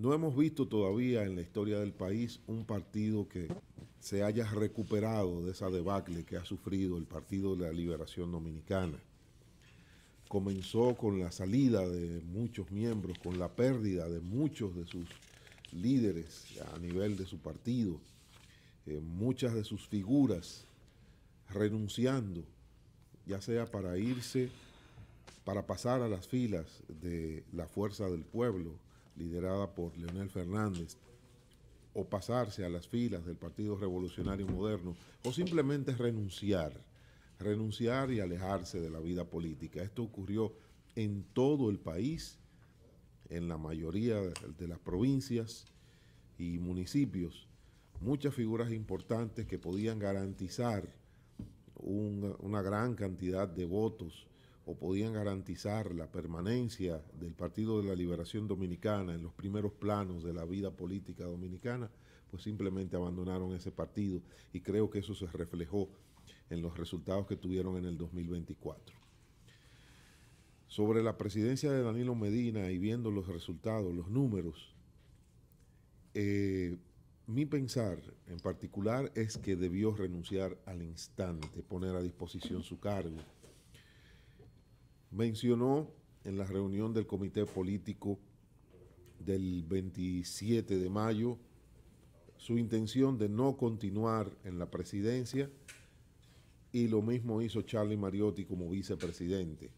No hemos visto todavía en la historia del país un partido que se haya recuperado de esa debacle que ha sufrido el Partido de la Liberación Dominicana. Comenzó con la salida de muchos miembros, con la pérdida de muchos de sus líderes a nivel de su partido, eh, muchas de sus figuras renunciando, ya sea para irse, para pasar a las filas de la fuerza del pueblo, liderada por Leonel Fernández, o pasarse a las filas del Partido Revolucionario Moderno, o simplemente renunciar, renunciar y alejarse de la vida política. Esto ocurrió en todo el país, en la mayoría de las provincias y municipios, muchas figuras importantes que podían garantizar una, una gran cantidad de votos o podían garantizar la permanencia del Partido de la Liberación Dominicana en los primeros planos de la vida política dominicana, pues simplemente abandonaron ese partido y creo que eso se reflejó en los resultados que tuvieron en el 2024. Sobre la presidencia de Danilo Medina y viendo los resultados, los números, eh, mi pensar en particular es que debió renunciar al instante, poner a disposición su cargo mencionó en la reunión del Comité Político del 27 de mayo su intención de no continuar en la presidencia y lo mismo hizo Charlie Mariotti como vicepresidente,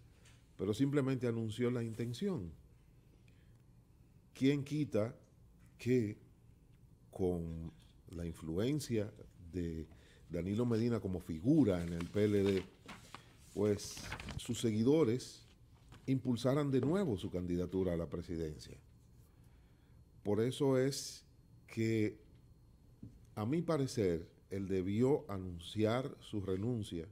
pero simplemente anunció la intención. ¿Quién quita que con la influencia de Danilo Medina como figura en el PLD, pues sus seguidores impulsaran de nuevo su candidatura a la presidencia. Por eso es que, a mi parecer, él debió anunciar su renuncia